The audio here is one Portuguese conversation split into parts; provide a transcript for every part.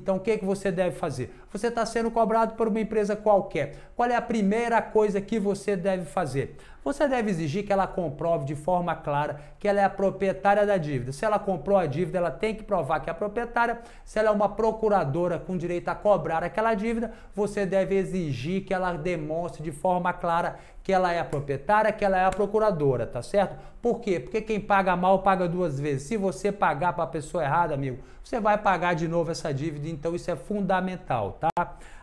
Então, o que, é que você deve fazer? Você está sendo cobrado por uma empresa qualquer. Qual é a primeira coisa que você deve fazer? você deve exigir que ela comprove de forma clara que ela é a proprietária da dívida. Se ela comprou a dívida, ela tem que provar que é a proprietária. Se ela é uma procuradora com direito a cobrar aquela dívida, você deve exigir que ela demonstre de forma clara que ela é a proprietária, que ela é a procuradora, tá certo? Por quê? Porque quem paga mal paga duas vezes. Se você pagar para a pessoa errada, amigo, você vai pagar de novo essa dívida, então isso é fundamental, tá?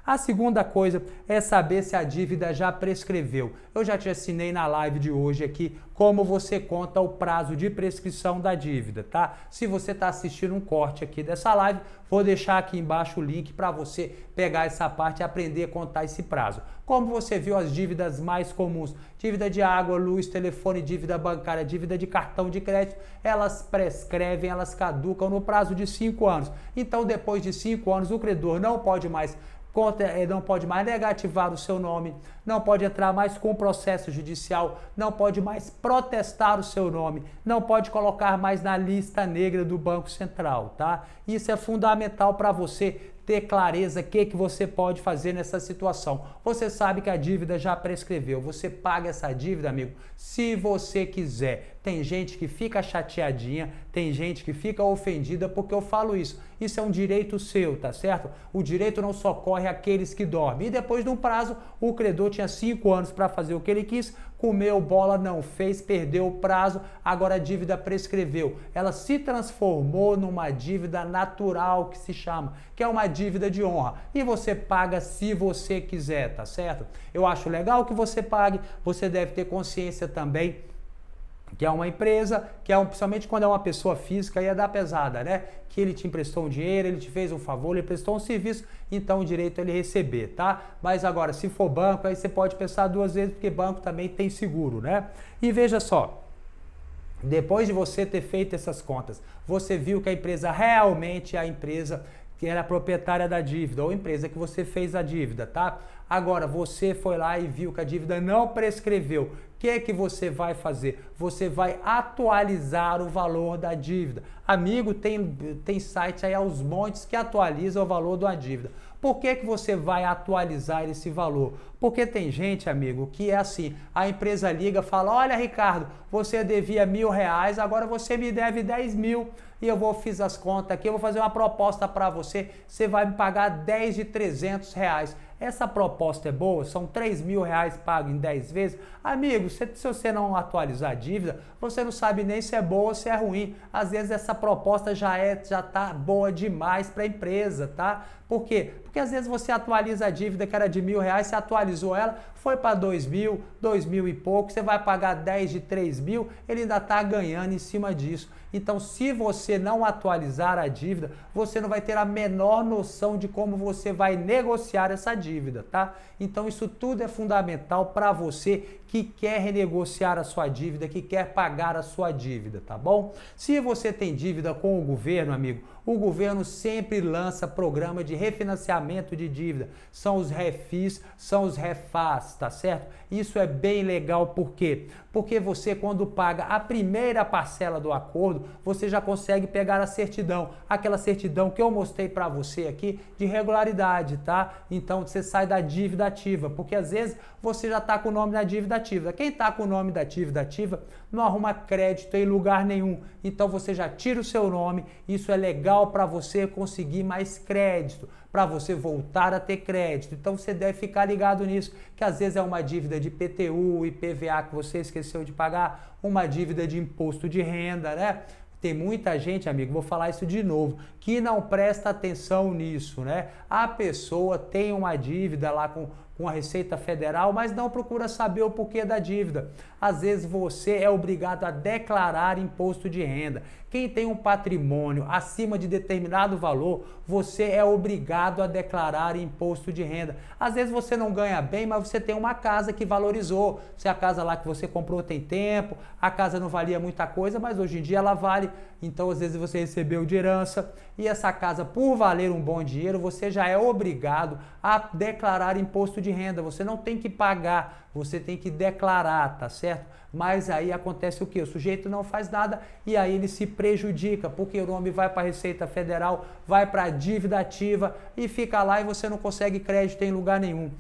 A segunda coisa é saber se a dívida já prescreveu. Eu já te assinei na live de hoje aqui como você conta o prazo de prescrição da dívida, tá? Se você está assistindo um corte aqui dessa live, vou deixar aqui embaixo o link para você pegar essa parte e aprender a contar esse prazo. Como você viu as dívidas mais comuns, dívida de água, luz, telefone, dívida bancária, dívida de cartão de crédito, elas prescrevem, elas caducam no prazo de cinco anos. Então, depois de cinco anos, o credor não pode mais conta, eh, não pode mais negativar o seu nome, não pode entrar mais com processo judicial, não pode mais protestar o seu nome, não pode colocar mais na lista negra do Banco Central, tá? Isso é fundamental para você ter clareza o que, que você pode fazer nessa situação. Você sabe que a dívida já prescreveu, você paga essa dívida, amigo, se você quiser. Tem gente que fica chateadinha, tem gente que fica ofendida porque eu falo isso. Isso é um direito seu, tá certo? O direito não socorre aqueles que dormem. E depois de um prazo, o credor tinha cinco anos para fazer o que ele quis, comeu bola, não fez, perdeu o prazo, agora a dívida prescreveu. Ela se transformou numa dívida natural que se chama, que é uma dívida de honra. E você paga se você quiser, tá certo? Eu acho legal que você pague, você deve ter consciência também que é uma empresa, que é um, principalmente quando é uma pessoa física, ia é dar pesada, né? Que ele te emprestou um dinheiro, ele te fez um favor, ele prestou um serviço, então o direito é ele receber, tá? Mas agora, se for banco, aí você pode pensar duas vezes, porque banco também tem seguro, né? E veja só, depois de você ter feito essas contas, você viu que a empresa realmente é a empresa que era a proprietária da dívida ou empresa que você fez a dívida, tá? Agora, você foi lá e viu que a dívida não prescreveu. O que, é que você vai fazer? Você vai atualizar o valor da dívida. Amigo, tem, tem site aí aos montes que atualiza o valor da dívida. Por que, que você vai atualizar esse valor? Porque tem gente, amigo, que é assim: a empresa liga fala: Olha, Ricardo, você devia mil reais, agora você me deve dez mil. E eu vou fiz as contas aqui, eu vou fazer uma proposta para você, você vai me pagar 10 de 300 reais essa proposta é boa, são 3 mil reais pago em 10 vezes. Amigo, se, você não atualizar a dívida, você não sabe nem se é boa ou se é ruim. Às vezes essa proposta já é já tá boa demais para a empresa, tá? Por quê? Porque às vezes você atualiza a dívida que era de mil reais, você atualizou ela, foi para dois mil, dois mil e pouco, você vai pagar 10 de 3 mil, ele ainda está ganhando em cima disso. Então, se você não atualizar a dívida, você não vai ter a menor noção de como você vai negociar essa dívida dívida, tá? Então isso tudo é fundamental para você que quer renegociar a sua dívida, que quer pagar a sua dívida, tá bom? Se você tem dívida com o governo, amigo, o governo sempre lança programa de refinanciamento de dívida. São os refis, são os refaz, tá certo? Isso é bem legal por quê? Porque você quando paga a primeira parcela do acordo, você já consegue pegar a certidão, aquela certidão que eu mostrei para você aqui de regularidade, tá? Então você sai da dívida ativa, porque às vezes você já está com o nome da dívida ativa. Quem está com o nome da dívida ativa não arruma crédito em lugar nenhum. Então você já tira o seu nome, isso é legal legal para você conseguir mais crédito, para você voltar a ter crédito. Então você deve ficar ligado nisso, que às vezes é uma dívida de PTU e PVA que você esqueceu de pagar, uma dívida de imposto de renda, né? Tem muita gente, amigo, vou falar isso de novo, que não presta atenção nisso, né? A pessoa tem uma dívida lá com, com a Receita Federal, mas não procura saber o porquê da dívida. Às vezes você é obrigado a declarar imposto de renda. Quem tem um patrimônio acima de determinado valor, você é obrigado a declarar imposto de renda. Às vezes você não ganha bem, mas você tem uma casa que valorizou. Se é a casa lá que você comprou tem tempo, a casa não valia muita coisa, mas hoje em dia ela vale. Então, às vezes você recebeu de herança e essa casa, por valer um bom dinheiro, você já é obrigado a declarar imposto de renda. Você não tem que pagar você tem que declarar, tá certo? Mas aí acontece o que? O sujeito não faz nada e aí ele se prejudica, porque o nome vai para a Receita Federal, vai para a dívida ativa e fica lá e você não consegue crédito em lugar nenhum.